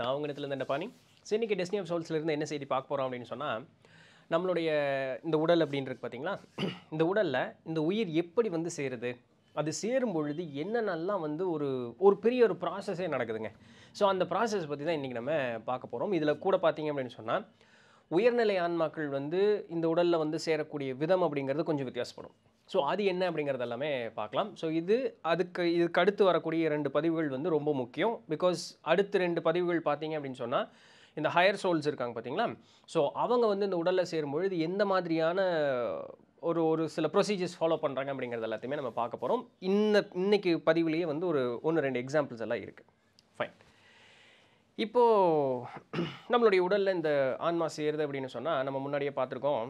நான் உங்கள் இடத்துல இருந்த பாணி ஸோ இன்றைக்கி டெஸ்னி ஆஃப் சோல்ஸ்லேருந்து என்ன செய்தி பார்க்க போகிறோம் அப்படின்னு சொன்னால் நம்மளுடைய இந்த உடல் அப்படின்றது பார்த்திங்களா இந்த உடலில் இந்த உயிர் எப்படி வந்து சேருது அது சேரும் பொழுது என்னென்னலாம் வந்து ஒரு ஒரு பெரிய ஒரு ப்ராசஸே நடக்குதுங்க ஸோ அந்த ப்ராசஸ் பற்றி தான் இன்றைக்கி நம்ம பார்க்க போகிறோம் இதில் கூட பார்த்திங்க அப்படின்னு சொன்னால் உயர்நிலை ஆன்மாக்கள் வந்து இந்த உடலில் வந்து சேரக்கூடிய விதம் அப்படிங்கிறது கொஞ்சம் வித்தியாசப்படும் ஸோ அது என்ன அப்படிங்கிறது எல்லாமே பார்க்கலாம் ஸோ இது அதுக்கு இதுக்கு அடுத்து வரக்கூடிய ரெண்டு பதிவுகள் வந்து ரொம்ப முக்கியம் பிகாஸ் அடுத்து ரெண்டு பதிவுகள் பார்த்தீங்க அப்படின்னு சொன்னால் இந்த ஹையர் சோல்ஸ் இருக்காங்க பார்த்தீங்களா ஸோ அவங்க வந்து இந்த உடலில் சேரும்பொழுது எந்த மாதிரியான ஒரு ஒரு சில ப்ரொசீஜர்ஸ் ஃபாலோ பண்ணுறாங்க அப்படிங்கிறது எல்லாத்தையுமே நம்ம பார்க்க போகிறோம் இந்த இன்றைக்கி பதிவுலேயே வந்து ஒரு ஒன்று ரெண்டு எக்ஸாம்பிள்ஸ் எல்லாம் இருக்குது ஃபைன் இப்போது நம்மளுடைய உடலில் இந்த ஆன்மா சேருது அப்படின்னு சொன்னால் நம்ம முன்னாடியே பார்த்துருக்கோம்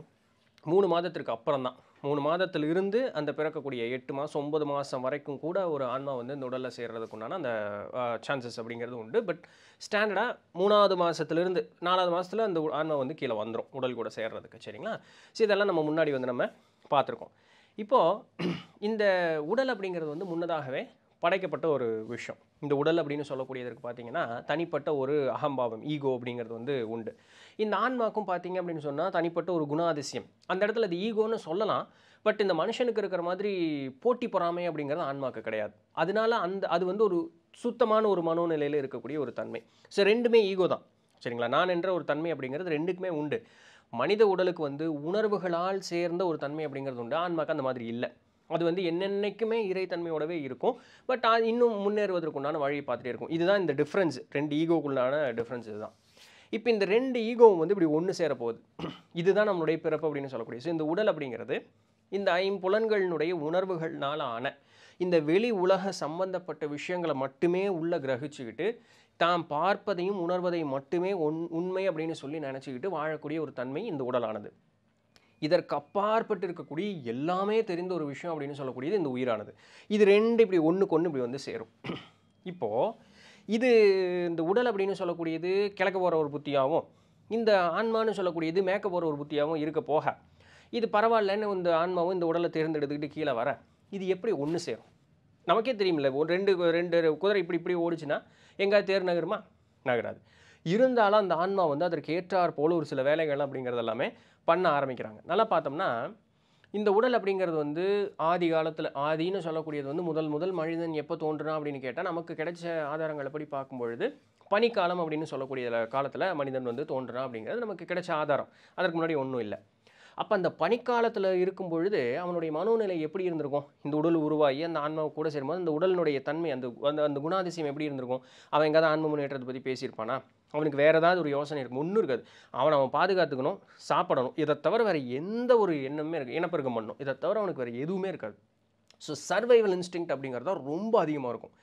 மூணு மாதத்திற்கு அப்புறம் தான் மூணு மாதத்தில் இருந்து அந்த பிறக்கக்கூடிய எட்டு மாதம் ஒன்பது மாதம் வரைக்கும் கூட ஒரு ஆன்மா வந்து இந்த உடலில் உண்டான அந்த சான்சஸ் அப்படிங்கிறது உண்டு பட் ஸ்டாண்டர்டாக மூணாவது மாதத்துலேருந்து நாலாவது மாதத்தில் அந்த ஆன்மா வந்து கீழே வந்துடும் உடல் கூட சேர்கிறதுக்கு சரிங்களா ஸோ இதெல்லாம் நம்ம முன்னாடி வந்து நம்ம பார்த்துருக்கோம் இப்போது இந்த உடல் அப்படிங்கிறது வந்து முன்னதாகவே படைக்கப்பட்ட ஒரு விஷயம் இந்த உடல் அப்படின்னு சொல்லக்கூடியதற்கு பார்த்தீங்கன்னா தனிப்பட்ட ஒரு அகம்பாவம் ஈகோ அப்படிங்கிறது வந்து உண்டு இந்த ஆன்மாக்கும் பார்த்தீங்க அப்படின்னு சொன்னால் தனிப்பட்ட ஒரு குணாதிசயம் அந்த இடத்துல அது ஈகோன்னு சொல்லலாம் பட் இந்த மனுஷனுக்கு இருக்கிற மாதிரி போட்டி பொறாமை அப்படிங்கிறது ஆன்மாக்கு கிடையாது அதனால அந்த அது வந்து ஒரு சுத்தமான ஒரு மனோநிலையில் இருக்கக்கூடிய ஒரு தன்மை ஸோ ரெண்டுமே ஈகோ தான் சரிங்களா நான் என்ற ஒரு தன்மை அப்படிங்கிறது ரெண்டுக்குமே உண்டு மனித உடலுக்கு வந்து உணர்வுகளால் சேர்ந்த ஒரு தன்மை அப்படிங்கிறது உண்டு ஆன்மாக்கு அந்த மாதிரி இல்லை அது வந்து என்னென்னைக்குமே இறைத்தன்மையோடவே இருக்கும் பட் இன்னும் முன்னேறுவதற்குண்டான வழியை பார்த்துட்டே இருக்கும் இதுதான் இந்த டிஃப்ரென்ஸ் ரெண்டு ஈகோக்குள்ளான டிஃப்ரென்ஸ் இதுதான் இப்போ இந்த ரெண்டு ஈகோவும் வந்து இப்படி ஒன்று சேரப்போகுது இதுதான் நம்மளுடைய பிறப்பு அப்படின்னு சொல்லக்கூடிய ஸோ இந்த உடல் அப்படிங்கிறது இந்த ஐம்புலன்களினுடைய உணர்வுகள்னால ஆன இந்த வெளி உலக சம்பந்தப்பட்ட விஷயங்களை மட்டுமே உள்ளே கிரகிச்சுக்கிட்டு தாம் பார்ப்பதையும் உணர்வதையும் மட்டுமே உண் உண்மை அப்படின்னு சொல்லி நினச்சிக்கிட்டு வாழக்கூடிய ஒரு தன்மை இந்த உடலானது இதற்கு அப்பாற்பட்டு இருக்கக்கூடிய எல்லாமே தெரிந்த ஒரு விஷயம் அப்படின்னு சொல்லக்கூடியது இந்த உயிரானது இது ரெண்டு இப்படி ஒன்றுக்கு ஒன்று இப்படி வந்து சேரும் இப்போது இது இந்த உடல் அப்படின்னு சொல்லக்கூடியது கிழக்க போகிற ஒரு புத்தியாகவும் இந்த ஆன்மான்னு சொல்லக்கூடியது மேக்க போகிற ஒரு புத்தியாகவும் இருக்க போக இது பரவாயில்லன்னு இந்த ஆன்மாவும் இந்த உடலை தேர்ந்தெடுத்துக்கிட்டு கீழே வர இது எப்படி ஒன்று சேரும் நமக்கே தெரியுமில்ல ஒரு ரெண்டு ரெண்டு குதிரை இப்படி இப்படி ஓடிச்சுன்னா எங்கேயாவது தேர் நகருமா நகராது இருந்தாலும் அந்த ஆன்மா வந்து அதற்கு ஏற்றார் போல ஒரு சில வேலைகள் அப்படிங்கிறது எல்லாமே பண்ண ஆரம்பிக்கிறாங்க நல்லா பார்த்தோம்னா இந்த உடல் அப்படிங்கிறது வந்து ஆதி காலத்தில் ஆதின்னு சொல்லக்கூடியது வந்து முதல் முதல் மனிதன் எப்போ தோன்றுனா அப்படின்னு கேட்டால் நமக்கு கிடைச்ச ஆதாரங்கள் எப்படி பார்க்கும்பொழுது பனிக்காலம் அப்படின்னு சொல்லக்கூடிய காலத்தில் மனிதன் வந்து தோன்றுனா அப்படிங்கிறது நமக்கு கிடைச்ச ஆதாரம் அதற்கு முன்னாடி ஒன்றும் இல்லை அப்போ அந்த பனிக்காலத்தில் இருக்கும் பொழுது அவனுடைய மனோநிலை எப்படி இருந்திருக்கும் இந்த உடல் உருவாகி அந்த ஆன்மா கூட சேரும்போது அந்த உடலினுடைய தன்மை அந்த அந்த அந்த குணாதிசயம் எப்படி இருந்திருக்கும் அவன் எங்கேயாவது ஆன்ம முன்னேற்றத்தை பற்றி பேசியிருப்பானா அவனுக்கு வேறு ஏதாவது ஒரு யோசனை இருக்கும் ஒன்றும் இருக்காது அவனை அவன் பாதுகாத்துக்கணும் சாப்பிடணும் இதை தவிர வேறு எந்த ஒரு எண்ணமே இருக்குது இனப்பெருக்கம் பண்ணணும் இதை தவிர அவனுக்கு வேறு எதுவுமே இருக்காது ஸோ சர்வைவல் இன்ஸ்டிங் அப்படிங்கிறது தான் ரொம்ப அதிகமாக இருக்கும்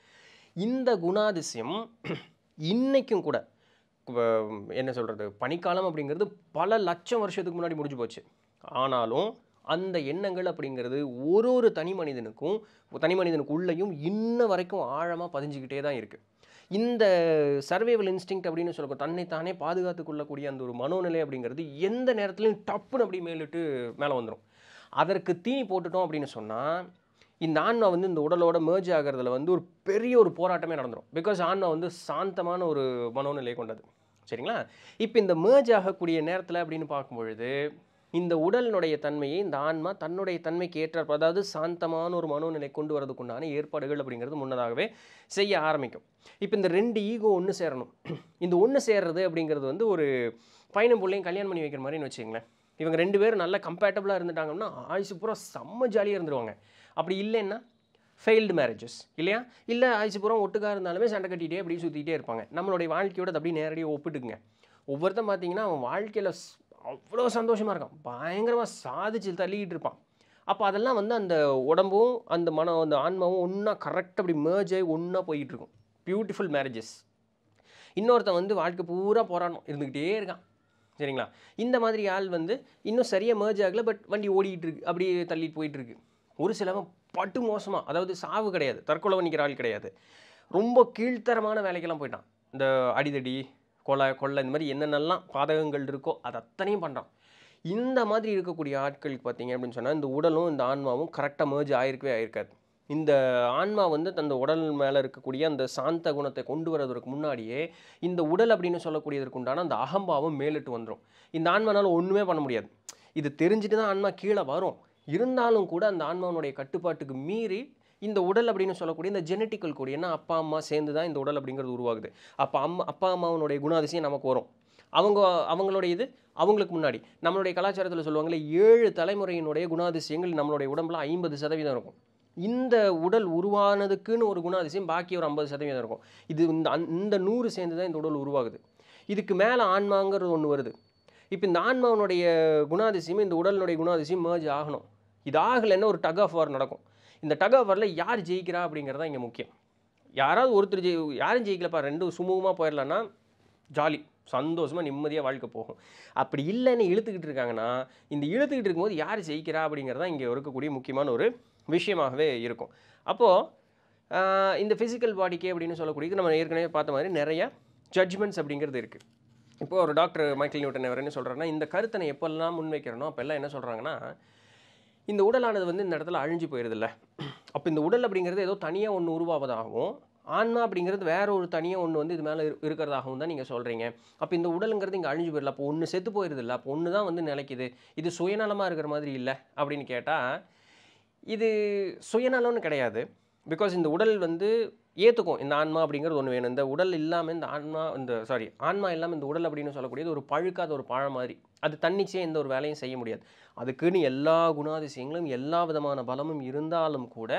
இந்த குணாதிசயம் இன்றைக்கும் கூட என்ன சொல்கிறது பனிக்காலம் அப்படிங்கிறது பல லட்சம் வருஷத்துக்கு முன்னாடி முடிஞ்சு போச்சு ஆனாலும் அந்த எண்ணங்கள் அப்படிங்கிறது ஒரு ஒரு தனி மனிதனுக்கும் தனி மனிதனுக்கு உள்ளேயும் இன்ன வரைக்கும் ஆழமாக பதிஞ்சுக்கிட்டே தான் இருக்குது இந்த சர்வைவல் இன்ஸ்டிங் அப்படின்னு சொல்லக்கூடிய தன்னைத்தானே பாதுகாத்து கொள்ளக்கூடிய அந்த ஒரு மனோநிலை அப்படிங்கிறது எந்த நேரத்துலையும் டப்புன்னு அப்படி மேலிட்டு மேலே வந்துடும் அதற்கு தீனி போட்டுட்டோம் அப்படின்னு சொன்னால் இந்த ஆன்மா வந்து இந்த உடலோட மேர்ஜ் ஆகிறதுல வந்து ஒரு பெரிய ஒரு போராட்டமே நடந்துடும் பிகாஸ் ஆன்மா வந்து சாந்தமான ஒரு மனோநிலையை கொண்டது சரிங்களா இப்போ இந்த மேர்ஜ் ஆகக்கூடிய நேரத்தில் அப்படின்னு பார்க்கும்பொழுது இந்த உடலினுடைய தன்மையை இந்த ஆன்மா தன்னுடைய தன்மைக்கு ஏற்றார் அதாவது சாந்தமான ஒரு மனோநிலை கொண்டு வரதுக்குண்டான ஏற்பாடுகள் அப்படிங்கிறது முன்னதாகவே செய்ய ஆரம்பிக்கும் இப்போ இந்த ரெண்டு ஈகோ ஒன்று சேரணும் இந்த ஒன்று சேர்றது அப்படிங்கிறது வந்து ஒரு பையனும் பிள்ளையும் கல்யாணம் பண்ணி வைக்கிற மாதிரின்னு வச்சுக்கங்களேன் இவங்க ரெண்டு பேரும் நல்லா கம்பேட்டபுளாக இருந்துட்டாங்கன்னா ஆயுசு பூரா செம்ம ஜாலியாக இருந்துருவாங்க அப்படி இல்லைன்னா ஃபெயில்டு மேரேஜஸ் இல்லையா இல்லை ஆயுசு பூரா ஒட்டுக்காக இருந்தாலுமே சண்டை கட்டிகிட்டே அப்படியே சுற்றிக்கிட்டே இருப்பாங்க நம்மளுடைய வாழ்க்கையோட அப்படியே நேரடியாக ஒப்பிட்டுக்குங்க ஒவ்வொருத்தன் பார்த்தீங்கன்னா அவன் வாழ்க்கையில் அவ்வளோ சந்தோஷமாக இருக்கான் பயங்கரமாக சாதிச்சு தள்ளிக்கிட்டு இருப்பான் அப்போ அதெல்லாம் வந்து அந்த உடம்பும் அந்த மனம் அந்த ஆன்மாவும் ஒன்றா கரெக்டாக அப்படி மேர்ஜ் ஆகி ஒன்றா இருக்கும் பியூட்டிஃபுல் மேரேஜஸ் இன்னொருத்தன் வந்து வாழ்க்கை பூரா போராடணும் இருந்துக்கிட்டே இருக்கான் சரிங்களா இந்த மாதிரி ஆள் வந்து இன்னும் சரியாக மேர்ஜ் ஆகலை பட் வண்டி ஓடிக்கிட்டு இருக்கு அப்படியே தள்ளிட்டு போயிட்டுருக்கு ஒரு சிலவன் பட்டு மோசமாக அதாவது சாவு கிடையாது தற்கொலை பண்ணிக்கிற ஆள் கிடையாது ரொம்ப கீழ்த்தரமான வேலைக்கெல்லாம் போயிட்டான் இந்த அடிதடி கொலை கொள்ளை இந்த மாதிரி என்னென்னலாம் பாதகங்கள் இருக்கோ அது அத்தனையும் பண்ணுறான் இந்த மாதிரி இருக்கக்கூடிய ஆட்களுக்கு பார்த்தீங்க அப்படின்னு சொன்னால் இந்த உடலும் இந்த ஆன்மாவும் கரெக்டாக மேஜ் ஆயிருக்கவே ஆயிருக்காது இந்த ஆன்மா வந்து தந்த உடல் மேலே இருக்கக்கூடிய அந்த சாந்த குணத்தை கொண்டு வரதற்கு முன்னாடியே இந்த உடல் அப்படின்னு சொல்லக்கூடியதற்கு உண்டான அந்த அகம்பாவும் மேலிட்டு வந்துடும் இந்த ஆன்மானால் ஒன்றுமே பண்ண முடியாது இது தெரிஞ்சுட்டு தான் ஆன்மா கீழே வரும் இருந்தாலும் கூட அந்த ஆன்மாவனுடைய கட்டுப்பாட்டுக்கு மீறி இந்த உடல் அப்படின்னு சொல்லக்கூடிய இந்த ஜெனட்டிக்கல் கோடு ஏன்னா அப்பா அம்மா சேர்ந்து தான் இந்த உடல் அப்படிங்கிறது உருவாகுது அப்போ அம்மா அப்பா அம்மாவனுடைய குணாதிசயம் நமக்கு வரும் அவங்க அவங்களுடைய இது அவங்களுக்கு முன்னாடி நம்மளுடைய கலாச்சாரத்தில் சொல்லுவாங்களே ஏழு தலைமுறையினுடைய குணாதிசயங்கள் நம்மளுடைய உடம்புல ஐம்பது சதவீதம் இருக்கும் இந்த உடல் உருவானதுக்குன்னு ஒரு குணாதிசயம் பாக்கி ஒரு ஐம்பது சதவீதம் இருக்கும் இது இந்த இந்த நூறு சேர்ந்து தான் இந்த உடல் உருவாகுது இதுக்கு மேலே ஆன்மாங்கிறது ஒன்று வருது இப்போ இந்த ஆன்மாவனுடைய குணாதிசயமும் இந்த உடலினுடைய குணாதிசயம் மேர்ஜ் ஆகணும் இது ஆகலைன்னா ஒரு டக் ஆஃப் வார் நடக்கும் இந்த டக் ஆஃப் வரல யார் ஜெயிக்கிறா அப்படிங்கிறது தான் இங்கே முக்கியம் யாராவது ஒருத்தர் ஜெயி யாரும் ஜெயிக்கலப்பா ரெண்டும் சுமூகமாக போயிடலான்னா ஜாலி சந்தோஷமாக நிம்மதியாக வாழ்க்கை போகும் அப்படி இல்லைன்னு இழுத்துக்கிட்டு இருக்காங்கன்னா இந்த இழுத்துக்கிட்டு இருக்கும்போது யார் ஜெயிக்கிறா அப்படிங்கிறது தான் இங்கே இருக்கக்கூடிய முக்கியமான ஒரு விஷயமாகவே இருக்கும் அப்போது இந்த ஃபிசிக்கல் பாடிக்கு அப்படின்னு சொல்லக்கூடியது நம்ம ஏற்கனவே பார்த்த மாதிரி நிறைய ஜட்ஜ்மெண்ட்ஸ் அப்படிங்கிறது இருக்குது இப்போது ஒரு டாக்டர் மைக்கேல் நியூட்டன் அவர் என்ன சொல்கிறாருன்னா இந்த கருத்தை எப்போல்லாம் முன்வைக்கிறனோ அப்போல்லாம் என்ன சொல்கிறாங்கன்னா இந்த உடலானது வந்து இந்த இடத்துல அழிஞ்சு போயிடுதில்ல அப்போ இந்த உடல் அப்படிங்கிறது ஏதோ தனியாக ஒன்று உருவாவதாகவும் ஆன்மா அப்படிங்கிறது வேற ஒரு தனியாக ஒன்று வந்து இது மேலே இருக்கிறதாகவும் தான் நீங்கள் சொல்கிறீங்க அப்போ இந்த உடலுங்கிறது இங்கே அழிஞ்சு போயிடல அப்போ ஒன்று செத்து போயிடுது இல்லை அப்போ ஒன்று தான் வந்து நிலைக்குது இது சுயநலமாக இருக்கிற மாதிரி இல்லை அப்படின்னு கேட்டால் இது சுயநலம்னு கிடையாது பிகாஸ் இந்த உடல் வந்து ஏற்றுக்கும் இந்த ஆன்மா அப்படிங்கிறது ஒன்று வேணும் இந்த உடல் இல்லாமல் இந்த ஆன்மா இந்த சாரி ஆன்மா இல்லாமல் இந்த உடல் அப்படின்னு சொல்லக்கூடியது ஒரு பழுக்காத ஒரு பழம் மாதிரி அது தன்னிச்சையாக எந்த ஒரு வேலையும் செய்ய முடியாது அதுக்குன்னு எல்லா குணாதிசயங்களும் எல்லா விதமான பலமும் இருந்தாலும் கூட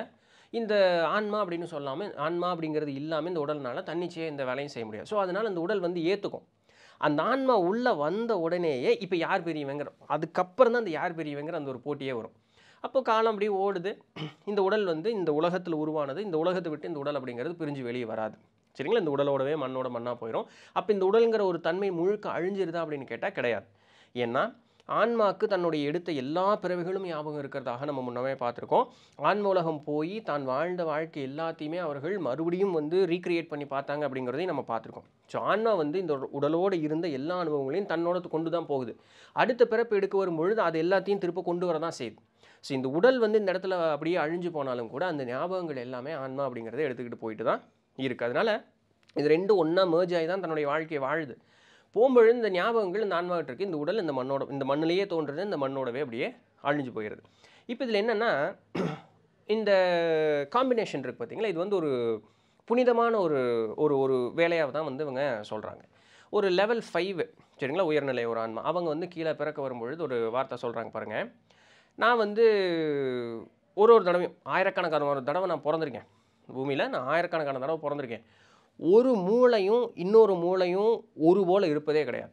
இந்த ஆன்மா அப்படின்னு சொல்லாமல் ஆன்மா அப்படிங்கிறது இல்லாமல் இந்த உடல்னால் தன்னிச்சையாக இந்த வேலையும் செய்ய முடியாது ஸோ அதனால் அந்த உடல் வந்து ஏற்றுக்கும் அந்த ஆன்மா உள்ளே வந்த உடனேயே இப்போ யார் பெரியவங்கிற அதுக்கப்புறம் தான் அந்த யார் பெரியவங்கிற அந்த ஒரு போட்டியே வரும் அப்போ காலம் அப்படியே ஓடுது இந்த உடல் வந்து இந்த உலகத்தில் உருவானது இந்த உலகத்தை விட்டு இந்த உடல் அப்படிங்கிறது பிரிஞ்சு வெளியே வராது சரிங்களா இந்த உடலோடவே மண்ணோட மண்ணாக போயிடும் அப்போ இந்த உடலுங்கிற ஒரு தன்மை முழுக்க அழிஞ்சிருதா அப்படின்னு கேட்டால் கிடையாது ஏன்னா ஆன்மாக்கு தன்னுடைய எடுத்த எல்லா பிறவைகளும் ஞாபகம் இருக்கிறதாக நம்ம முன்னமே பார்த்துருக்கோம் ஆன்மூலகம் போய் தான் வாழ்ந்த வாழ்க்கை எல்லாத்தையுமே அவர்கள் மறுபடியும் வந்து ரீக்ரியேட் பண்ணி பார்த்தாங்க அப்படிங்கிறதையும் நம்ம பார்த்துருக்கோம் ஸோ ஆன்மா வந்து இந்த உடலோடு இருந்த எல்லா அனுபவங்களையும் தன்னோட கொண்டு தான் போகுது அடுத்த பிறப்பு எடுக்க வரும் பொழுது அது எல்லாத்தையும் திருப்ப கொண்டு வர தான் செய்யுது ஸோ இந்த உடல் வந்து இந்த இடத்துல அப்படியே அழிஞ்சு போனாலும் கூட அந்த ஞாபகங்கள் எல்லாமே ஆன்மா அப்படிங்கிறத எடுத்துக்கிட்டு போயிட்டு தான் இருக்குது அதனால் இது ரெண்டும் ஒன்றா மேர்ஜ் ஆகி தான் தன்னுடைய வாழ்க்கையை வாழுது போகும்பொழுது இந்த ஞாபகங்கள் இந்த ஆன்மாவிட்ட இருக்குது இந்த உடல் இந்த மண்ணோட இந்த மண்ணிலேயே தோன்றுறது இந்த மண்ணோடவே அப்படியே அழிஞ்சு போயிடுது இப்போ இதில் என்னென்னா இந்த காம்பினேஷன் இருக்குது பார்த்திங்களா இது வந்து ஒரு புனிதமான ஒரு ஒரு ஒரு வேலையாக தான் வந்து இவங்க சொல்கிறாங்க ஒரு லெவல் ஃபைவ் சரிங்களா உயர்நிலை ஒரு ஆன்மா அவங்க வந்து கீழே பிறக்க வரும்பொழுது ஒரு வார்த்தை சொல்கிறாங்க பாருங்கள் நான் வந்து ஒரு ஒரு தடவையும் ஆயிரக்கணக்கான ஒரு தடவை நான் பிறந்திருக்கேன் பூமியில் நான் ஆயிரக்கணக்கான தடவை பிறந்திருக்கேன் ஒரு மூளையும் இன்னொரு மூளையும் ஒரு போல் இருப்பதே கிடையாது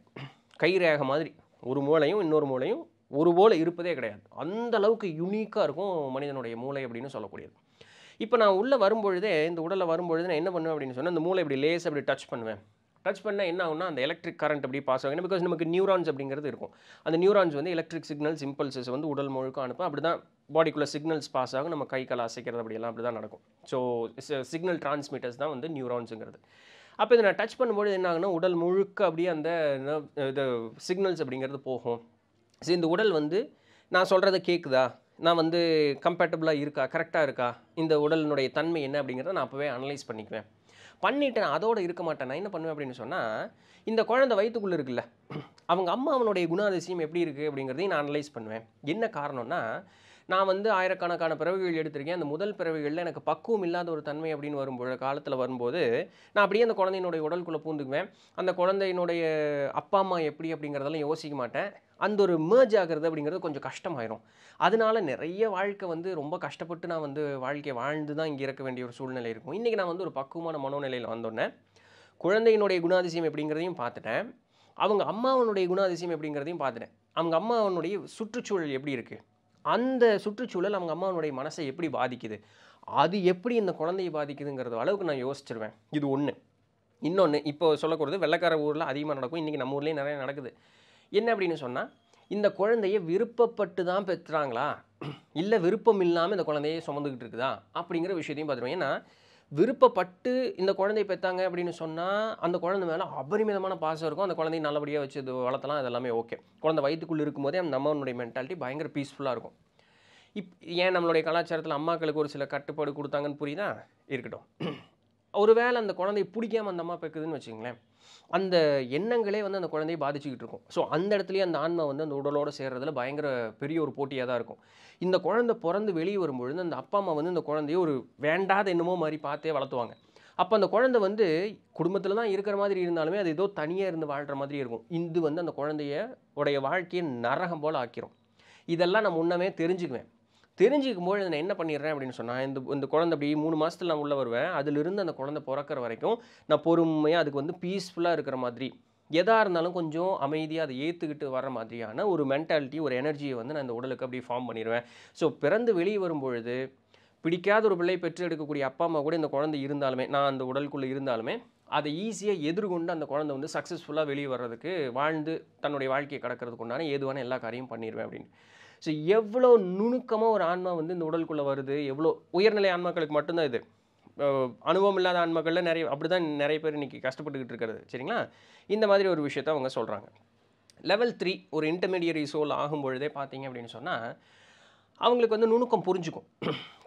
கைரேக மாதிரி ஒரு மூளையும் இன்னொரு மூளையும் ஒரு போல் இருப்பதே கிடையாது அந்த அளவுக்கு யூனிக்காக இருக்கும் மனிதனுடைய மூளை அப்படின்னு சொல்லக்கூடியது இப்போ நான் உள்ளே வரும்பொழுதே இந்த உடலில் வரும்பொழுது நான் என்ன பண்ணுவேன் அப்படின்னு சொன்னால் இந்த மூளை இப்படி லேஸ் அப்படி டச் பண்ணுவேன் டச் பண்ணால் என்ன ஆகுனா அந்த எலக்ட்ரிக் கரண்ட் அப்படி பாஸ் ஆகும் பிகாஸ் நமக்கு நியூரான்ஸ் அப்படிங்கிறது இருக்கும் அந்த நியூரான்ஸ் வந்து எலக்ட்ரிக் சிக்னல்ஸ் இம்பல்சஸ் வந்து உடல் முழுக்க அனுப்பும் அப்படி தான் பாடிக்குள்ளே சிக்னல்ஸ் பாஸ் ஆகும் நம்ம கை கால் அசைக்கிறது அப்படியெல்லாம் அப்படி தான் நடக்கும் ஸோ சிக்னல் டிரான்ஸ்மிட்டர்ஸ் தான் வந்து நியூரான்ஸுங்கிறது அப்போ இதை நான் டச் பண்ணும்போது என்ன ஆகுனா உடல் முழுக்க அப்படியே அந்த இது சிக்னல்ஸ் அப்படிங்கிறது போகும் ஸோ இந்த உடல் வந்து நான் சொல்கிறத கேட்குதா நான் வந்து கம்ஃபர்டபுளாக இருக்கா கரெக்டாக இருக்கா இந்த உடலினுடைய தன்மை என்ன அப்படிங்கிறத நான் அப்போவே அனலைஸ் பண்ணிக்குவேன் பண்ணிவிட்டு நான் அதோடு இருக்க மாட்டேன் நான் என்ன பண்ணுவேன் அப்படின்னு சொன்னால் இந்த குழந்தை வயிற்றுக்குள்ளே இருக்குல்ல அவங்க அம்மா அவனுடைய குணாதிசயம் எப்படி இருக்குது அப்படிங்கிறதையும் நான் அனலைஸ் பண்ணுவேன் என்ன காரணம்னா நான் வந்து ஆயிரக்கணக்கான பிறவிகள் எடுத்திருக்கேன் அந்த முதல் பிறவிகளில் எனக்கு பக்குவம் இல்லாத ஒரு தன்மை அப்படின்னு வரும்போது காலத்தில் வரும்போது நான் அப்படியே அந்த குழந்தையினுடைய உடலுக்குள்ளே பூந்துக்குவேன் அந்த குழந்தையினுடைய அப்பா அம்மா எப்படி அப்படிங்கிறதெல்லாம் யோசிக்க மாட்டேன் அந்த ஒரு மேஜ் ஆகிறது அப்படிங்கிறது கொஞ்சம் கஷ்டமாயிரும் அதனால நிறைய வாழ்க்கை வந்து ரொம்ப கஷ்டப்பட்டு நான் வந்து வாழ்க்கையை வாழ்ந்து தான் இங்கே இருக்க வேண்டிய ஒரு சூழ்நிலை இருக்கும் இன்றைக்கி நான் வந்து ஒரு பக்குவமான மனோநிலையில் வந்தோடனே குழந்தையினுடைய குணாதிசயம் எப்படிங்கிறதையும் பார்த்துட்டேன் அவங்க அம்மாவனுடைய குணாதிசயம் எப்படிங்கிறதையும் பார்த்துட்டேன் அவங்க அம்மாவனுடைய சுற்றுச்சூழல் எப்படி இருக்குது அந்த சுற்றுச்சூழல் அவங்க அம்மாவனுடைய மனசை எப்படி பாதிக்குது அது எப்படி இந்த குழந்தையை பாதிக்குதுங்கிறது அளவுக்கு நான் யோசிச்சிருவேன் இது ஒன்று இன்னொன்று இப்போ சொல்லக்கூடாது வெள்ளக்கார ஊரில் அதிகமாக நடக்கும் இன்றைக்கி நம்ம ஊர்லேயும் நிறைய நடக்குது என்ன அப்படின்னு சொன்னால் இந்த குழந்தைய விருப்பப்பட்டு தான் பெற்றாங்களா இல்லை விருப்பம் இல்லாமல் இந்த குழந்தைய சுமந்துக்கிட்டு இருக்குதா அப்படிங்கிற விஷயத்தையும் பார்த்துருவோம் ஏன்னா விருப்பப்பட்டு இந்த குழந்தை பெற்றாங்க அப்படின்னு சொன்னால் அந்த குழந்தை மேலே அபரிமிதமான பாசம் இருக்கும் அந்த குழந்தைய நல்லபடியாக வச்சு இது வளர்த்தலாம் இதெல்லாமே ஓகே குழந்தை வயிற்றுக்குள்ளே இருக்கும்போதே அந்த நம்மளுடைய மென்டாலிட்டி பயங்கர பீஸ்ஃபுல்லாக இருக்கும் இப் ஏன் நம்மளுடைய கலாச்சாரத்தில் அம்மாக்களுக்கு ஒரு சில கட்டுப்பாடு கொடுத்தாங்கன்னு புரியுதா இருக்கட்டும் ஒருவேளை அந்த குழந்தைய பிடிக்காம அந்த அம்மா பெக்குதுன்னு வச்சுங்களேன் அந்த எண்ணங்களே வந்து அந்த குழந்தையை பாதிச்சுக்கிட்டு இருக்கும் ஸோ அந்த இடத்துலையே அந்த ஆன்மா வந்து அந்த உடலோடு சேர்றதுல பயங்கர பெரிய ஒரு போட்டியாக தான் இருக்கும் இந்த குழந்தை பிறந்து வெளியே வரும்பொழுது அந்த அப்பா அம்மா வந்து இந்த குழந்தைய ஒரு வேண்டாத என்னமோ மாதிரி பார்த்தே வளர்த்துவாங்க அப்போ அந்த குழந்தை வந்து குடும்பத்தில் தான் இருக்கிற மாதிரி இருந்தாலுமே அது ஏதோ தனியாக இருந்து வாழ்கிற மாதிரி இருக்கும் இந்து வந்து அந்த குழந்தைய உடைய வாழ்க்கையை நரகம் போல் ஆக்கிரும் இதெல்லாம் நான் முன்னமே தெரிஞ்சுக்குவேன் தெரிஞ்சுக்கும் போது நான் என்ன பண்ணிடுறேன் அப்படின்னு சொன்னால் இந்த இந்த குழந்தை அப்படி மூணு மாதத்தில் நான் உள்ளே வருவேன் அதிலிருந்து அந்த குழந்தை பிறக்கிற வரைக்கும் நான் பொறுமையாக அதுக்கு வந்து பீஸ்ஃபுல்லாக இருக்கிற மாதிரி எதாக இருந்தாலும் கொஞ்சம் அமைதியாக அதை ஏற்றுக்கிட்டு வர மாதிரியான ஒரு மென்டாலிட்டி ஒரு எனர்ஜியை வந்து நான் இந்த உடலுக்கு அப்படி ஃபார்ம் பண்ணிடுவேன் ஸோ பிறந்து வெளியே வரும்பொழுது பிடிக்காத ஒரு பிள்ளை பெற்று எடுக்கக்கூடிய அப்பா அம்மா கூட இந்த குழந்தை இருந்தாலுமே நான் அந்த உடலுக்குள்ளே இருந்தாலுமே அதை ஈஸியாக எதிர்கொண்டு அந்த குழந்தை வந்து சக்ஸஸ்ஃபுல்லாக வெளியே வர்றதுக்கு வாழ்ந்து தன்னுடைய வாழ்க்கையை கடக்கிறதுக்கு உண்டான ஏதுவான எல்லா காரியம் பண்ணிடுவேன் அப்படின்னு ஸோ எவ்வளோ நுணுக்கமாக ஒரு ஆன்மா வந்து இந்த உடலுக்குள்ளே வருது எவ்வளோ உயர்நிலை ஆன்மாக்களுக்கு மட்டும்தான் இது அனுபவம் இல்லாத ஆன்மாக்களில் நிறைய அப்படி தான் நிறைய பேர் இன்றைக்கி கஷ்டப்பட்டுக்கிட்டு இருக்கிறது சரிங்களா இந்த மாதிரி ஒரு விஷயத்த அவங்க சொல்கிறாங்க லெவல் த்ரீ ஒரு இன்டர்மீடியரி சோல் ஆகும் பொழுதே பார்த்தீங்க அப்படின்னு சொன்னால் அவங்களுக்கு வந்து நுணுக்கம் புரிஞ்சுக்கும்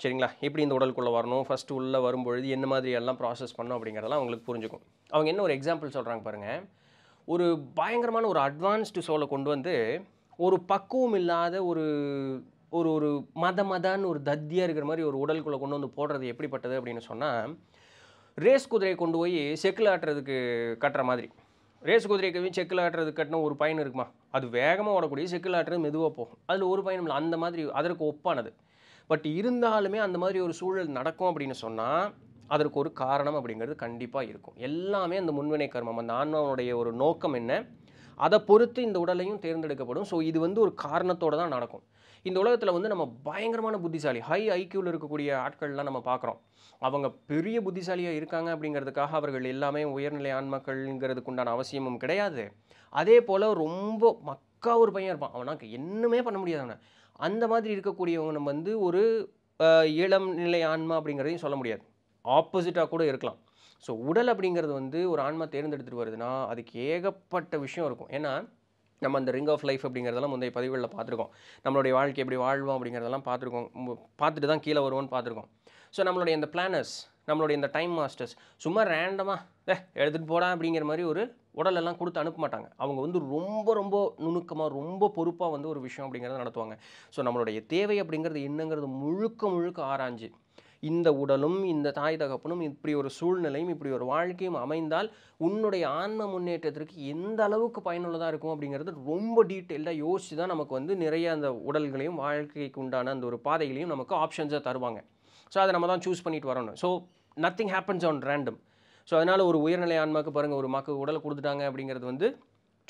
சரிங்களா எப்படி இந்த உடலுக்குள்ளே வரணும் ஃபஸ்ட்டு உள்ளே வரும்பொழுது என்ன மாதிரி எல்லாம் ப்ராசஸ் பண்ணணும் அப்படிங்கிறதெல்லாம் அவங்களுக்கு புரிஞ்சுக்கும் அவங்க என்ன ஒரு எக்ஸாம்பிள் சொல்கிறாங்க பாருங்கள் ஒரு பயங்கரமான ஒரு அட்வான்ஸ்டு சோலை கொண்டு வந்து ஒரு பக்குவம் இல்லாத ஒரு ஒரு ஒரு மத மதான்னு ஒரு தத்தியாக இருக்கிற மாதிரி ஒரு உடலுக்குள்ளே கொண்டு வந்து போடுறது எப்படிப்பட்டது அப்படின்னு சொன்னால் ரேஸ் குதிரையை கொண்டு போய் செக்கில் ஆட்டுறதுக்கு கட்டுற மாதிரி ரேஸ் குதிரைக்கு செக்கில் ஆட்டுறது கட்டின ஒரு பயன் இருக்குமா அது வேகமாக ஓடக்கூடிய செக்கில் ஆட்டுறது மெதுவாக போகும் அதில் ஒரு பயணம் இல்லை அந்த மாதிரி அதற்கு ஒப்பானது பட் இருந்தாலுமே அந்த மாதிரி ஒரு சூழல் நடக்கும் அப்படின்னு சொன்னால் அதற்கு ஒரு காரணம் அப்படிங்கிறது கண்டிப்பாக இருக்கும் எல்லாமே அந்த முன்வினை கர்மம் அந்த ஆன்மாவனுடைய ஒரு நோக்கம் என்ன அதை பொறுத்து இந்த உடலையும் தேர்ந்தெடுக்கப்படும் ஸோ இது வந்து ஒரு காரணத்தோடு தான் நடக்கும் இந்த உலகத்தில் வந்து நம்ம பயங்கரமான புத்திசாலி ஹை ஐக்கியூவில் இருக்கக்கூடிய ஆட்கள்லாம் நம்ம பார்க்குறோம் அவங்க பெரிய புத்திசாலியாக இருக்காங்க அப்படிங்கிறதுக்காக அவர்கள் எல்லாமே உயர்நிலை ஆன்மக்கள்ங்கிறதுக்கு உண்டான அவசியமும் கிடையாது அதே போல் ரொம்ப மக்கா ஒரு பையன் இருப்பான் அவனாக்கு என்னமே பண்ண முடியாது அவனை அந்த மாதிரி இருக்கக்கூடியவங்க நம்ம வந்து ஒரு இளம் நிலை ஆன்மா அப்படிங்கிறதையும் சொல்ல முடியாது ஆப்போசிட்டாக கூட இருக்கலாம் ஸோ உடல் அப்படிங்கிறது வந்து ஒரு ஆன்மா தேர்ந்தெடுத்துட்டு வருதுன்னா அதுக்கு ஏகப்பட்ட விஷயம் இருக்கும் ஏன்னா நம்ம அந்த ரிங் ஆஃப் லைஃப் அப்படிங்கிறதெல்லாம் முந்தைய பதிவுகளில் பார்த்துருக்கோம் நம்மளுடைய வாழ்க்கை எப்படி வாழ்வோம் அப்படிங்கிறதெல்லாம் பார்த்துருக்கோம் பார்த்துட்டு தான் கீழே வருவோம்னு பார்த்துருக்கோம் ஸோ நம்மளுடைய இந்த பிளானர்ஸ் நம்மளுடைய இந்த டைம் மாஸ்டர்ஸ் சும்மா ரேண்டமாக ஏ எடுத்துகிட்டு போடா அப்படிங்கிற மாதிரி ஒரு உடலெல்லாம் கொடுத்து அனுப்ப மாட்டாங்க அவங்க வந்து ரொம்ப ரொம்ப நுணுக்கமாக ரொம்ப பொறுப்பாக வந்து ஒரு விஷயம் அப்படிங்கிறத நடத்துவாங்க ஸோ நம்மளுடைய தேவை அப்படிங்கிறது என்னங்கிறது முழுக்க முழுக்க ஆராய்ஞ்சு இந்த உடலும் இந்த தாய் தகப்பனும் இப்படி ஒரு சூழ்நிலையும் இப்படி ஒரு வாழ்க்கையும் அமைந்தால் உன்னுடைய ஆன்ம முன்னேற்றத்திற்கு எந்த அளவுக்கு பயனுள்ளதாக இருக்கும் அப்படிங்கிறது ரொம்ப டீட்டெயில்டாக யோசித்து தான் நமக்கு வந்து நிறைய அந்த உடல்களையும் வாழ்க்கைக்கு உண்டான அந்த ஒரு பாதைகளையும் நமக்கு ஆப்ஷன்ஸாக தருவாங்க ஸோ அதை நம்ம தான் சூஸ் பண்ணிட்டு வரணும் so nothing happens on random so அதனால் ஒரு உயர்நிலை ஆன்மாக்கு பாருங்கள் ஒரு மக்கள் உடலை கொடுத்துட்டாங்க அப்படிங்கிறது வந்து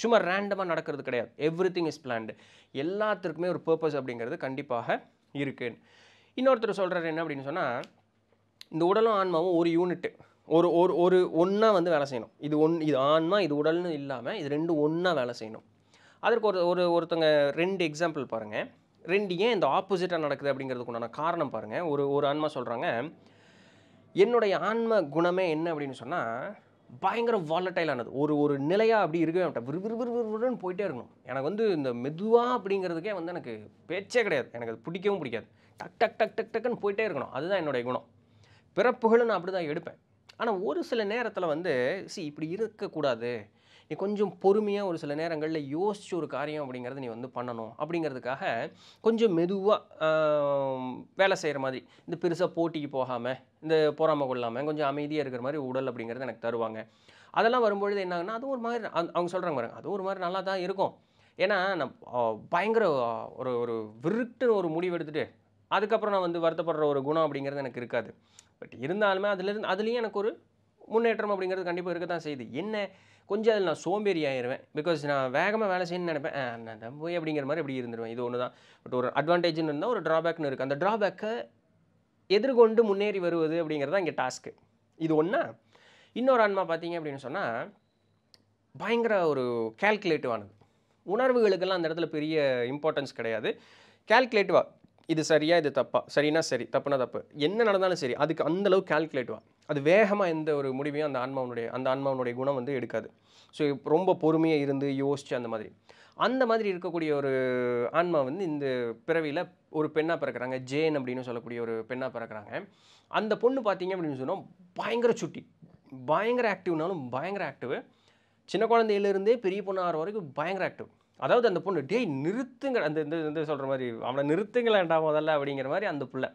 சும்மா ரேண்டமாக நடக்கிறது கிடையாது எவ்ரி திங் இஸ் பிளான்டு எல்லாத்திற்குமே ஒரு பர்பஸ் அப்படிங்கிறது கண்டிப்பாக இருக்குது இன்னொருத்தர் சொல்கிறார் என்ன அப்படின்னு சொன்னால் இந்த உடலும் ஆன்மாவும் ஒரு யூனிட்டு ஒரு ஒரு ஒரு ஒன்றா வந்து வேலை செய்யணும் இது ஒன் இது ஆன்மா இது உடல்னு இல்லாமல் இது ரெண்டு ஒன்றா வேலை செய்யணும் அதற்கு ஒரு ஒரு ஒருத்தங்க ரெண்டு எக்ஸாம்பிள் பாருங்கள் ரெண்டு ஏன் இந்த ஆப்போசிட்டாக நடக்குது அப்படிங்கிறதுக்கு உண்டான காரணம் பாருங்கள் ஒரு ஒரு ஆன்மா சொல்கிறாங்க என்னுடைய ஆன்ம குணமே என்ன அப்படின்னு சொன்னால் பயங்கர வாலட்டைலானது ஒரு ஒரு நிலையாக அப்படி இருக்கவே மாட்டேன் விறு விறு விறு விறுன்னு போயிட்டே இருக்கணும் எனக்கு வந்து இந்த மெதுவாக அப்படிங்கிறதுக்கே வந்து எனக்கு பேச்சே கிடையாது எனக்கு அது பிடிக்கவும் பிடிக்காது டக் டக் டக் டக் டக்குன்னு போயிட்டே இருக்கணும் அதுதான் என்னுடைய குணம் பிறப்புகளும் நான் அப்படி தான் எடுப்பேன் ஆனால் ஒரு சில நேரத்தில் வந்து சி இப்படி இருக்கக்கூடாது நீ கொஞ்சம் பொறுமையாக ஒரு சில நேரங்களில் யோசிச்சு ஒரு காரியம் அப்படிங்கிறது நீ வந்து பண்ணணும் அப்படிங்கிறதுக்காக கொஞ்சம் மெதுவாக வேலை செய்கிற மாதிரி இந்த பெருசாக போட்டிக்கு போகாமல் இந்த பொறாமல் கொள்ளாமல் கொஞ்சம் அமைதியாக இருக்கிற மாதிரி உடல் அப்படிங்கிறது எனக்கு தருவாங்க அதெல்லாம் வரும்பொழுது என்னாங்கன்னா அது ஒரு மாதிரி அவங்க சொல்கிறாங்க பாருங்க அது ஒரு மாதிரி நல்லா தான் இருக்கும் ஏன்னா நான் பயங்கர ஒரு ஒரு விருட்டுன்னு ஒரு முடிவு எடுத்துகிட்டு அதுக்கப்புறம் நான் வந்து வருத்தப்படுற ஒரு குணம் அப்படிங்கிறது எனக்கு இருக்காது பட் இருந்தாலுமே அதுலேருந்து அதுலேயும் எனக்கு ஒரு முன்னேற்றம் அப்படிங்கிறது கண்டிப்பாக இருக்க தான் செய்யுது என்ன கொஞ்சம் அதில் நான் சோம்பேறி ஆயிடுவேன் பிகாஸ் நான் வேகமாக வேலை செய்யணும்னு நினைப்பேன் நான் போய் அப்படிங்கிற மாதிரி அப்படி இருந்துருவேன் இது ஒன்று தான் பட் ஒரு அட்வான்டேஜ்னு இருந்தால் ஒரு ட்ராபேக்னு இருக்குது அந்த ட்ராபேக்கை எதிர்கொண்டு முன்னேறி வருவது அப்படிங்கிறது தான் இங்கே டாஸ்க்கு இது ஒன்றா இன்னொரு ஆன்மா பார்த்தீங்க அப்படின்னு சொன்னால் பயங்கர ஒரு கேல்குலேட்டிவானது உணர்வுகளுக்கெல்லாம் அந்த இடத்துல பெரிய இம்பார்ட்டன்ஸ் கிடையாது கேல்குலேட்டிவாக இது சரியா இது தப்பா சரினா சரி தப்புனா தப்பு என்ன நடந்தாலும் சரி அதுக்கு அந்தளவு கேல்குலேட்டிவாக அது வேகமாக எந்த ஒரு முடிவையும் அந்த ஆன்மாவனுடைய அந்த ஆன்மாவனுடைய குணம் வந்து எடுக்காது ஸோ ரொம்ப பொறுமையாக இருந்து யோசிச்சு அந்த மாதிரி அந்த மாதிரி இருக்கக்கூடிய ஒரு ஆன்மா வந்து இந்த பிறவியில் ஒரு பெண்ணாக பிறக்கிறாங்க ஜேன் அப்படின்னு சொல்லக்கூடிய ஒரு பெண்ணாக பிறக்கிறாங்க அந்த பொண்ணு பார்த்தீங்க அப்படின்னு சொன்னால் பயங்கர சுட்டி பயங்கர ஆக்டிவ்னாலும் பயங்கர ஆக்டிவ் சின்ன குழந்தையிலேருந்தே பெரிய பொண்ணு ஆகிற வரைக்கும் பயங்கர ஆக்டிவ் அதாவது அந்த பொண்ணு டேய் நிறுத்துங்க அந்த இந்த இந்த சொல்கிற மாதிரி அவனை நிறுத்துங்களேன்டா முதல்ல அப்படிங்கிற மாதிரி அந்த பிள்ளை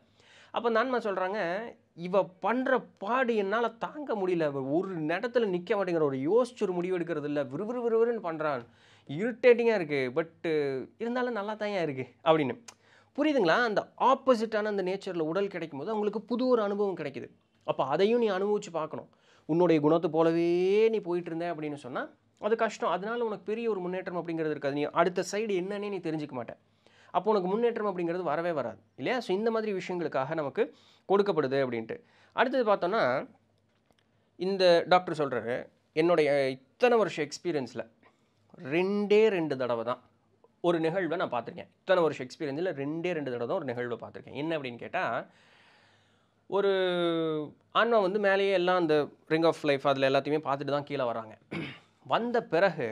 அப்போ நான்மா சொல்கிறாங்க இவ பண்ணுற பாடு என்னால் தாங்க முடியல ஒரு நேரத்தில் நிற்க மாட்டேங்கிற ஒரு யோசிச்சு ஒரு முடிவு எடுக்கிறது இல்லை விறுவிறு விறுவிறுன்னு பண்ணுறான் இரிட்டேட்டிங்காக இருக்குது பட்டு இருந்தாலும் நல்லா தான் இருக்குது அப்படின்னு புரியுதுங்களா அந்த ஆப்போசிட்டான அந்த நேச்சரில் உடல் கிடைக்கும் போது அவங்களுக்கு புது ஒரு அனுபவம் கிடைக்குது அப்போ அதையும் நீ அனுபவித்து பார்க்கணும் உன்னுடைய குணத்தை போலவே நீ போயிட்டு இருந்தேன் அப்படின்னு சொன்னால் அது கஷ்டம் அதனால் உனக்கு பெரிய ஒரு முன்னேற்றம் அப்படிங்கிறது இருக்காது நீ அடுத்த சைடு என்னன்னே நீ தெரிஞ்சிக்க மாட்டேன் அப்போ உனக்கு முன்னேற்றம் அப்படிங்கிறது வரவே வராது இல்லையா ஸோ இந்த மாதிரி விஷயங்களுக்காக நமக்கு கொடுக்கப்படுது அப்படின்ட்டு அடுத்தது பார்த்தோன்னா இந்த டாக்டர் சொல்கிறாரு என்னுடைய இத்தனை வருஷம் எக்ஸ்பீரியன்ஸில் ரெண்டே ரெண்டு தடவை தான் ஒரு நிகழ்வை நான் பார்த்துருக்கேன் இத்தனை வருஷம் எக்ஸ்பீரியன்ஸில் ரெண்டே ரெண்டு தடவை தான் ஒரு நிகழ்வை பார்த்துருக்கேன் என்ன அப்படின்னு கேட்டால் ஒரு ஆன்மா வந்து மேலேயே எல்லாம் அந்த ரிங் ஆஃப் லைஃப் அதில் எல்லாத்தையுமே பார்த்துட்டு தான் கீழே வராங்க வந்த பிறகு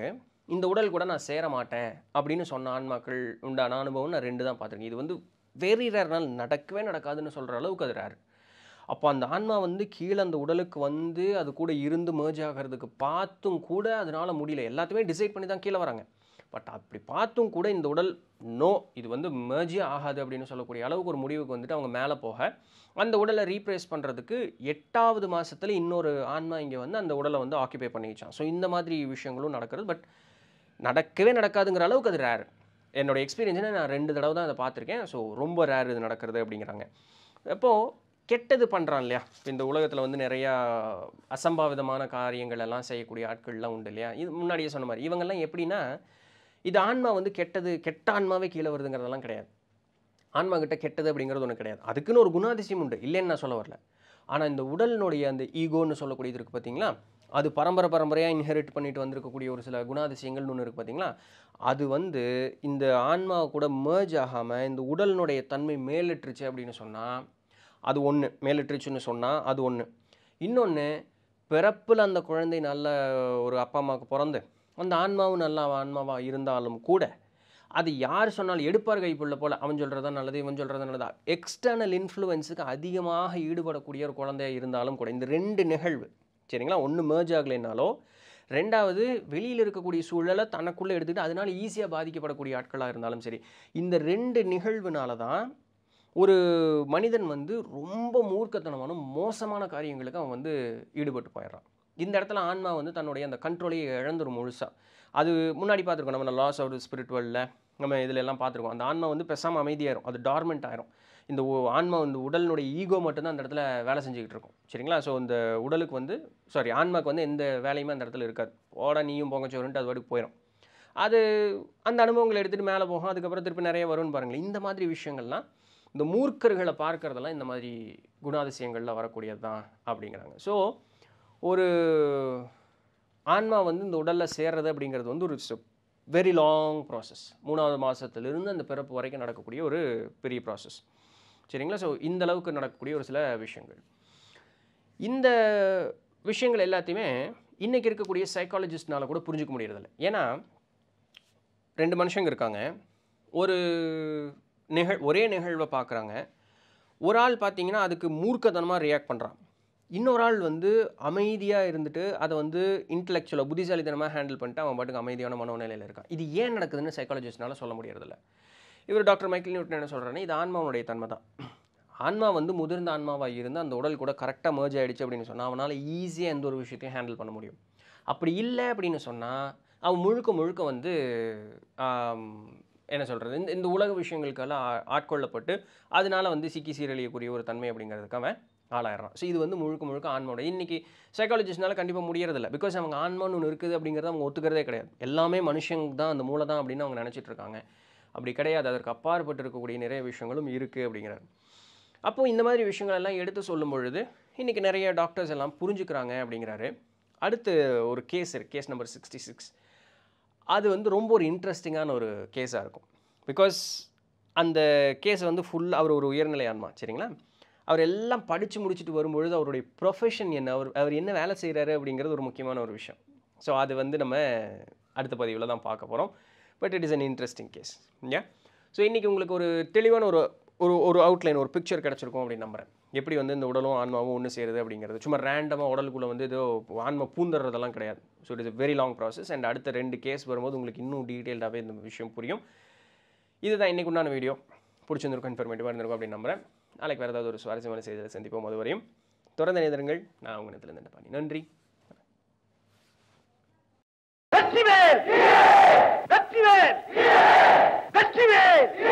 இந்த உடல் கூட நான் சேர மாட்டேன் அப்படின்னு சொன்ன ஆன்மாக்கள் உண்டான அனுபவம் நான் ரெண்டு தான் பார்த்துருக்கேன் இது வந்து வெறி ரேர்னால் நடக்கவே நடக்காதுன்னு சொல்கிற அளவுக்கு அது ரேர் அப்போ அந்த ஆன்மா வந்து கீழே அந்த உடலுக்கு வந்து அது கூட இருந்து மேர்ஜ் ஆகிறதுக்கு பார்த்தும் கூட அதனால் முடியல எல்லாத்தையுமே டிசைட் பண்ணி தான் கீழே வராங்க பட் அப்படி பார்த்தும் கூட இந்த உடல் நோ இது வந்து மேர்ஜே ஆகாது அப்படின்னு சொல்லக்கூடிய அளவுக்கு ஒரு முடிவுக்கு வந்துட்டு அவங்க மேலே போக அந்த உடலை ரீப்ளேஸ் பண்ணுறதுக்கு எட்டாவது மாதத்தில் இன்னொரு ஆன்மா இங்கே வந்து அந்த உடலை வந்து ஆக்கியபை வச்சான் ஸோ இந்த மாதிரி விஷயங்களும் நடக்கிறது பட் நடக்கவே நடக்காதுங்கிற அளவுக்கு அது ரேர் என்னோடய எக்ஸ்பீரியன்ஸ்னால் நான் ரெண்டு தடவை தான் அதை பார்த்துருக்கேன் ஸோ ரொம்ப ரேர் இது நடக்கிறது அப்படிங்கிறாங்க அப்போது கெட்டது பண்ணுறான் இல்லையா இந்த உலகத்தில் வந்து நிறையா அசம்பாவிதமான காரியங்கள் எல்லாம் செய்யக்கூடிய ஆட்கள்லாம் உண்டு இல்லையா இது முன்னாடியே சொன்ன மாதிரி இவங்கெல்லாம் எப்படின்னா இது ஆன்மா வந்து கெட்டது கெட்ட ஆன்மாவே கீழே வருதுங்கிறதெல்லாம் கிடையாது ஆன்மா கிட்ட கெட்டது அப்படிங்கிறது ஒன்று கிடையாது அதுக்குன்னு ஒரு குணாதிசயம் உண்டு இல்லைன்னு நான் சொல்ல வரல ஆனால் இந்த உடலினுடைய அந்த ஈகோன்னு சொல்லக்கூடியது இருக்குது பார்த்தீங்களா அது பரம்பரை பரம்பரையாக இன்ஹெரிட் பண்ணிட்டு வந்திருக்கக்கூடிய ஒரு சில குணாதிசயங்கள்னு ஒன்று இருக்குது பார்த்தீங்களா அது வந்து இந்த ஆன்மாவை கூட மேர்ஜ் ஆகாமல் இந்த உடலினுடைய தன்மை மேலிட்டுருச்சு அப்படின்னு சொன்னால் அது ஒன்று மேலிட்டுருச்சுன்னு சொன்னால் அது ஒன்று இன்னொன்று பிறப்பில் அந்த குழந்தை நல்ல ஒரு அப்பா அம்மாவுக்கு பிறந்து அந்த ஆன்மாவும் நல்ல ஆன்மாவாக இருந்தாலும் கூட அது யார் சொன்னாலும் எடுப்பார் கைப்புள்ள போல் அவன் சொல்கிறதா நல்லது இவன் சொல்கிறதா நல்லதா எக்ஸ்டர்னல் இன்ஃப்ளூயன்ஸுக்கு அதிகமாக ஈடுபடக்கூடிய ஒரு குழந்தையாக இருந்தாலும் கூட இந்த ரெண்டு நிகழ்வு சரிங்களா ஒன்று மேர்ஜ் ஆகலைனாலோ ரெண்டாவது வெளியில் இருக்கக்கூடிய சூழலை தனக்குள்ளே எடுத்துக்கிட்டு அதனால் ஈஸியாக பாதிக்கப்படக்கூடிய ஆட்களாக இருந்தாலும் சரி இந்த ரெண்டு நிகழ்வுனால தான் ஒரு மனிதன் வந்து ரொம்ப மூர்க்கத்தனமான மோசமான காரியங்களுக்கு அவன் வந்து ஈடுபட்டு போயிடுறான் இந்த இடத்துல ஆன்மா வந்து தன்னுடைய அந்த கண்ட்ரோலையை இழந்துடும் முழுசாக அது முன்னாடி பார்த்துருக்கோம் நம்ம லாஸ் ஆஃப் ஸ்பிரிட்வலில் நம்ம இதில் எல்லாம் பார்த்துருக்கோம் அந்த ஆன்மா வந்து பெசாமல் அமைதியாயிரும் அது டார்மெண்ட் ஆயிரும் இந்த ஆன்மா வந்து உடலினுடைய ஈகோ மட்டும்தான் அந்த இடத்துல வேலை செஞ்சுக்கிட்டு இருக்கும் சரிங்களா ஸோ இந்த உடலுக்கு வந்து சாரி ஆன்மாக்கு வந்து எந்த வேலையுமே அந்த இடத்துல இருக்காது ஓட நீயும் சோறுன்ட்டு அது வாடி போயிடும் அது அந்த அனுபவங்களை எடுத்துகிட்டு மேலே போகும் அதுக்கப்புறம் திருப்பி நிறைய வரும்னு பாருங்களேன் இந்த மாதிரி விஷயங்கள்லாம் இந்த மூர்க்கர்களை பார்க்குறதெல்லாம் இந்த மாதிரி குணாதிசயங்களில் வரக்கூடியது தான் அப்படிங்கிறாங்க ஸோ ஒரு ஆன்மா வந்து இந்த உடலில் சேர்றது அப்படிங்கிறது வந்து ஒரு வெரி லாங் ப்ராசஸ் மூணாவது மாதத்துலேருந்து அந்த பிறப்பு வரைக்கும் நடக்கக்கூடிய ஒரு பெரிய ப்ராசஸ் சரிங்களா ஸோ இந்த அளவுக்கு நடக்கக்கூடிய ஒரு சில விஷயங்கள் இந்த விஷயங்கள் எல்லாத்தையுமே இன்றைக்கி இருக்கக்கூடிய சைக்காலஜிஸ்ட்னால் கூட புரிஞ்சிக்க முடியறதில்ல ஏன்னா ரெண்டு மனுஷங்க இருக்காங்க ஒரு நிகழ் ஒரே நிகழ்வை பார்க்குறாங்க ஒரு ஆள் பார்த்தீங்கன்னா அதுக்கு மூர்க்கதனமாக ரியாக்ட் பண்ணுறான் இன்னொரு ஆள் வந்து அமைதியாக இருந்துட்டு அதை வந்து இன்டலெக்சுவலாக புத்திசாலித்தனமாக ஹேண்டில் பண்ணிட்டு அவன் பாட்டுக்கு அமைதியான மனநிலையில் இருக்கான் இது ஏன் நடக்குதுன்னு சைக்காலஜிஸ்ட்னால சொல்ல முடியறதில்ல இவர் டாக்டர் மைக்கேல் நியூட்டன் என்ன சொல்கிறேன்னா இது ஆன்மாவுடைய தன்மை தான் ஆன்மா வந்து முதிர்ந்த ஆன்மாவாக இருந்து அந்த உடல் கூட கரெக்டாக மேர்ஜ் ஆகிடுச்சு அப்படின்னு சொன்னால் அவனால் ஈஸியாக எந்த ஒரு விஷயத்தையும் ஹேண்டில் பண்ண முடியும் அப்படி இல்லை அப்படின்னு சொன்னால் அவன் முழுக்க முழுக்க வந்து என்ன சொல்கிறது இந்த இந்த உலக விஷயங்களுக்கெல்லாம் ஆட்கொள்ளப்பட்டு அதனால் வந்து சிக்கி சீரழியக்கூடிய ஒரு தன்மை அப்படிங்கிறதுக்கு அவன் ஆளாயிரம் ஸோ இது வந்து முழுக்க முழுக்க ஆன்மாவோட இன்றைக்கி சைக்காலஜிஸ்ட்னால கண்டிப்பாக முடியறதில்ல பிகாஸ் அவங்க ஆன்மான்னு ஒன்று இருக்குது அப்படிங்கிறத அவங்க ஒத்துக்கிறதே கிடையாது எல்லாமே மனுஷங்க தான் அந்த மூளை தான் அப்படின்னு அவங்க நினச்சிட்டு இருக்காங்க அப்படி கிடையாது அதற்கு அப்பாற்பட்டு இருக்கக்கூடிய நிறைய விஷயங்களும் இருக்குது அப்படிங்கிறார் அப்போது இந்த மாதிரி விஷயங்கள் எல்லாம் எடுத்து சொல்லும் பொழுது இன்றைக்கி நிறைய டாக்டர்ஸ் எல்லாம் புரிஞ்சுக்கிறாங்க அப்படிங்கிறாரு அடுத்து ஒரு கேஸ் இருக்குது கேஸ் நம்பர் சிக்ஸ்டி சிக்ஸ் அது வந்து ரொம்ப ஒரு இன்ட்ரெஸ்டிங்கான ஒரு கேஸாக இருக்கும் பிகாஸ் அந்த கேஸ் வந்து ஃபுல் அவர் ஒரு உயர்நிலை ஆன்மா சரிங்களா அவர் எல்லாம் படித்து முடிச்சுட்டு வரும்பொழுது அவருடைய ப்ரொஃபஷன் என்ன அவர் அவர் என்ன வேலை செய்கிறாரு அப்படிங்கிறது ஒரு முக்கியமான ஒரு விஷயம் ஸோ அது வந்து நம்ம அடுத்த பதிவில் தான் பார்க்க போகிறோம் but it is an interesting case இல்லையா ஸோ இன்றைக்கி உங்களுக்கு ஒரு தெளிவான ஒரு ஒரு ஒரு அவுட்லைன் ஒரு பிக்சர் கிடச்சிருக்கும் அப்படின்னு நம்புகிறேன் எப்படி வந்து இந்த உடலும் ஆன்மாவும் ஒன்று செய்கிறது அப்படிங்கிறது சும்மா ரேண்டமாக உடலுக்குள்ளே வந்து ஏதோ ஆன்மா பூந்துடுறதெல்லாம் கிடையாது so it is very long process and அடுத்த ரெண்டு கேஸ் வரும்போது உங்களுக்கு இன்னும் டீட்டெயில்டாகவே இந்த விஷயம் புரியும் இதுதான் இன்றைக்கு உண்டான வீடியோ பிடிச்சிருந்துருக்கும் இன்ஃபர்மேட்டிவாக இருந்திருக்கும் அப்படின்னு நம்புகிறேன் நாளைக்கு வேறு ஏதாவது ஒரு சுவாரஸ்யமான செய்தியில் சந்திப்போம் அதுவரையும் வரையும் தொடர்ந்து இணைந்திருங்கள் நான் உங்கள் இடத்துல பண்ணி நன்றி வெற்றிவேல் வெற்றிவேல் வெற்றிவேல்